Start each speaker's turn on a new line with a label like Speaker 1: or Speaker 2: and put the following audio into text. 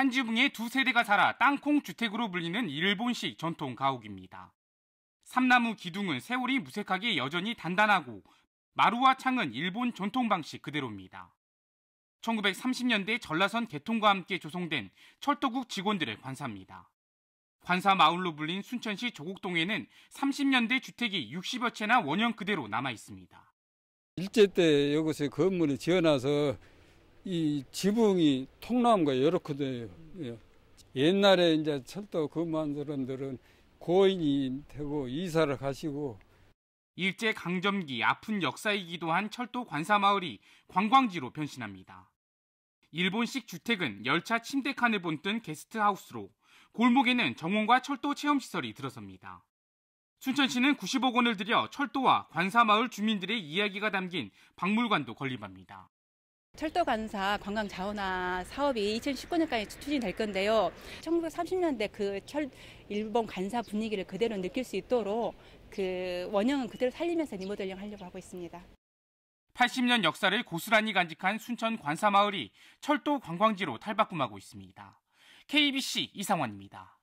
Speaker 1: 한 지붕에 두 세대가 살아 땅콩 주택으로 불리는 일본식 전통 가옥입니다. 삼나무 기둥은 세월이 무색하게 여전히 단단하고 마루와 창은 일본 전통 방식 그대로입니다. 1930년대 전라선 개통과 함께 조성된 철도국 직원들의 관사입니다. 관사 마을로 불린 순천시 조곡동에는 30년대 주택이 60여 채나 원형 그대로 남아 있습니다. 일제 때
Speaker 2: 여기서 건물을 지어놔서 이 지붕이 통나무가 이렇거든요. 예. 옛날에 이제 철도 근무한 사람들은 고인이
Speaker 1: 되고 이사를 가시고 일제 강점기 아픈 역사이기도 한 철도 관사마을이 관광지로 변신합니다. 일본식 주택은 열차 침대 칸을 본뜬 게스트하우스로 골목에는 정원과 철도 체험시설이 들어섭니다. 춘천시는 90억 원을 들여 철도와 관사마을 주민들의 이야기가 담긴 박물관도 건립합니다.
Speaker 3: 철도 간사 관광 자원화 사업이 2019년까지 추진될 건데요. 1930년대 그 철 일본 간사 분위기를 그대로 느낄 수 있도록 그 원형은 그대로 살리면서 리모델링 하려고 하고 있습니다.
Speaker 1: 80년 역사를 고스란히 간직한 순천 관사마을이 철도 관광지로 탈바꿈하고 있습니다. KBC 이상원입니다